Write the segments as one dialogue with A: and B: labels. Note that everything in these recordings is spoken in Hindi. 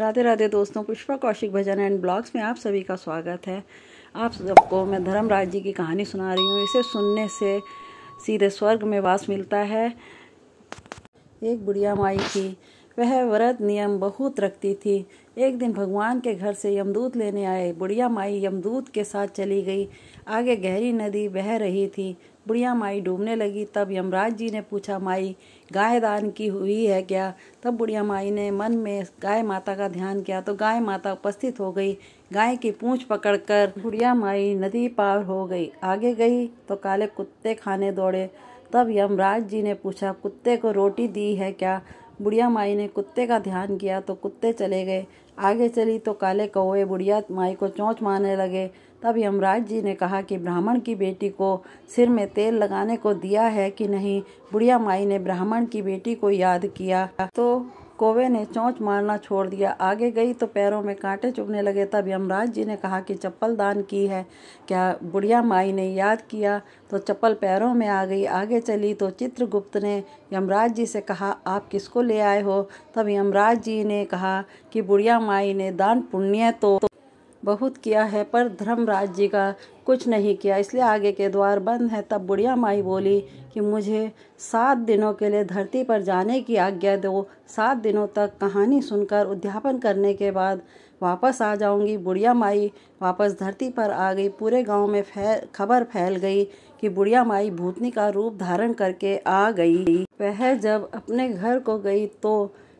A: राधे राधे दोस्तों पुष्पा कौशिक भजन एंड ब्लॉग्स में आप सभी का स्वागत है आप सबको मैं धर्मराज जी की कहानी सुना रही हूँ इसे सुनने से सीधे स्वर्ग में वास मिलता है एक बुढ़िया माई थी वह व्रत नियम बहुत रखती थी एक दिन भगवान के घर से यमदूत लेने आए बुढ़िया माई यमदूत के साथ चली गई आगे गहरी नदी बह रही थी बुढ़िया माई डूबने लगी तब यमराज जी ने पूछा माई गाय दान की हुई है क्या तब बुढ़िया माई ने मन में गाय माता का ध्यान किया तो गाय माता उपस्थित हो गई गाय की पूंछ पकड़कर बुढ़िया माई नदी पार हो गई आगे गई तो काले कुत्ते खाने दौड़े तब यमराज जी ने पूछा कुत्ते को रोटी दी है क्या बुढ़िया माई ने कुत्ते का ध्यान किया तो कुत्ते चले गए आगे चली तो काले कौए बुढ़िया माई को चोंच मारने लगे तब यमराज जी ने कहा कि ब्राह्मण की बेटी को सिर में तेल लगाने को दिया है कि नहीं बुढ़िया माई ने ब्राह्मण की बेटी को याद किया तो कोवे ने चोंच मारना छोड़ दिया आगे गई तो पैरों में कांटे चुभने लगे तब यमराज जी ने कहा कि चप्पल दान की है क्या बुढ़िया माई ने याद किया तो चप्पल पैरों में आ गई आगे चली तो चित्रगुप्त ने यमराज जी से कहा आप किसको ले आए हो तब यमराज जी ने कहा कि बुढ़िया माई ने दान पुण्य तो, तो बहुत किया है पर धर्मराज जी का कुछ नहीं किया इसलिए आगे के द्वार बंद हैं तब बुढ़िया माई बोली कि मुझे सात दिनों के लिए धरती पर जाने की आज्ञा दो सात दिनों तक कहानी सुनकर उद्यापन करने के बाद वापस आ जाऊंगी बुढ़िया माई वापस धरती पर आ गई पूरे गांव में फैल खबर फैल गई कि बुढ़िया माई भूतनी का रूप धारण करके आ गई वह जब अपने घर को गई तो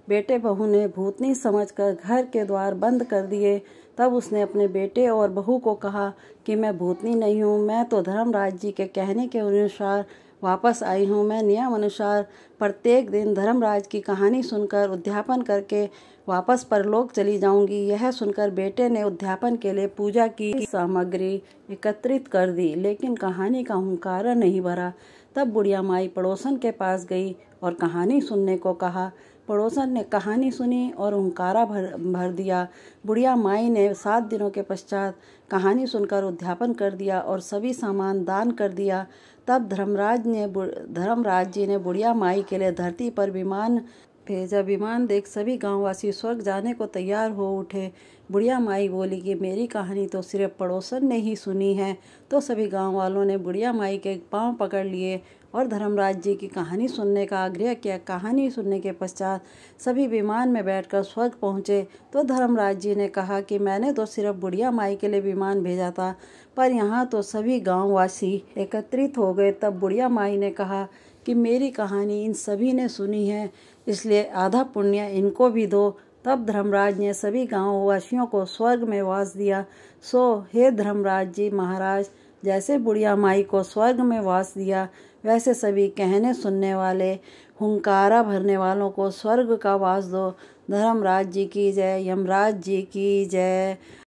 A: बेटे बहू ने भूतनी समझकर घर के द्वार बंद कर दिए तब उसने अपने बेटे और बहू को कहा कि मैं भूतनी नहीं हूँ मैं तो धर्मराज जी के कहने के अनुसार वापस आई हूँ मैं नियम अनुसार प्रत्येक दिन धर्मराज की कहानी सुनकर उद्यापन करके वापस परलोक चली जाऊंगी यह सुनकर बेटे ने उद्यापन के लिए पूजा की सामग्री एकत्रित कर दी लेकिन कहानी का हंकार नहीं भरा तब बुढ़िया माई पड़ोसन के पास गई और कहानी सुनने को कहा पड़ोसन ने कहानी सुनी और हुंकारा भर भर दिया बुढ़िया माई ने सात दिनों के पश्चात कहानी सुनकर उद्यापन कर दिया और सभी सामान दान कर दिया तब धर्मराज ने धर्मराज जी ने बुढ़िया माई के लिए धरती पर विमान भेजा जब विमान देख सभी गांववासी स्वर्ग जाने को तैयार हो उठे बुढ़िया माई बोली कि मेरी कहानी तो सिर्फ पड़ोसन ने ही सुनी है तो सभी गांव वालों ने बुढ़िया माई के पांव पकड़ लिए और धर्मराज जी की कहानी सुनने का आग्रह किया कहानी सुनने के पश्चात सभी विमान में बैठकर स्वर्ग पहुँचे तो धर्मराज जी ने कहा कि मैंने तो सिर्फ बुढ़िया माई के लिए विमान भेजा था पर यहाँ तो सभी गाँववासी एकत्रित हो गए तब बुढ़िया माई ने कहा कि मेरी कहानी इन सभी ने सुनी है इसलिए आधा पुण्य इनको भी दो तब धर्मराज ने सभी गाँव वासियों को स्वर्ग में वास दिया सो हे धर्मराज जी महाराज जैसे बुढ़िया माई को स्वर्ग में वास दिया वैसे सभी कहने सुनने वाले हुंकारा भरने वालों को स्वर्ग का वास दो धर्मराज जी की जय यमराज जी की जय